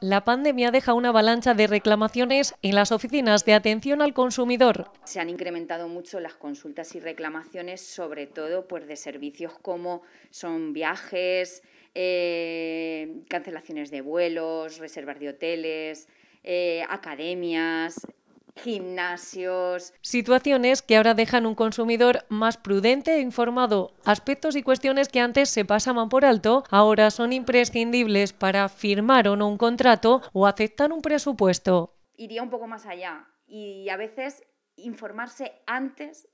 la pandemia deja una avalancha de reclamaciones en las oficinas de atención al consumidor. Se han incrementado mucho las consultas y reclamaciones, sobre todo pues, de servicios como son viajes, eh, cancelaciones de vuelos, reservas de hoteles, eh, academias, gimnasios. Situaciones que ahora dejan un consumidor más prudente e informado. Aspectos y cuestiones que antes se pasaban por alto, ahora son imprescindibles para firmar o no un contrato o aceptar un presupuesto. Iría un poco más allá y a veces informarse antes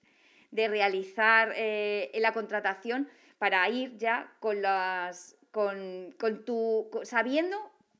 de realizar eh, la contratación para ir ya con las con, con tu sabiendo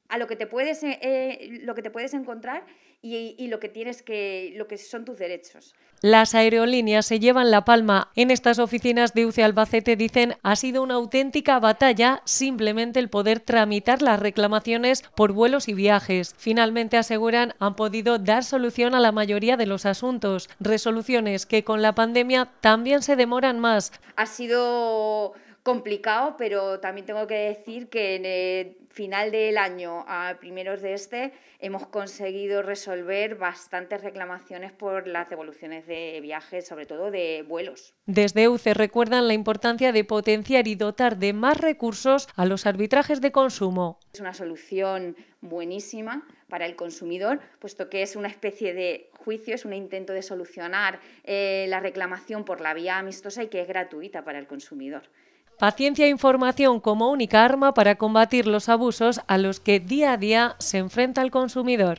a lo que te puedes, eh, eh, lo que te puedes encontrar y, lo, que tienes que, lo que son tus derechos. Las aerolíneas se llevan la palma. En estas oficinas de UCE Albacete dicen ha sido una auténtica batalla simplemente el poder tramitar las reclamaciones por vuelos y viajes. Finalmente aseguran han podido dar solución a la mayoría de los asuntos, resoluciones que con la pandemia también se demoran más. Ha sido complicado, pero también tengo que decir que en el final del año a primeros de este hemos conseguido resolver bastantes reclamaciones por las devoluciones de viajes, sobre todo de vuelos. Desde UCE recuerdan la importancia de potenciar y dotar de más recursos a los arbitrajes de consumo. Es una solución buenísima para el consumidor, puesto que es una especie de juicio, es un intento de solucionar eh, la reclamación por la vía amistosa y que es gratuita para el consumidor. Paciencia e información como única arma para combatir los abusos a los que día a día se enfrenta el consumidor.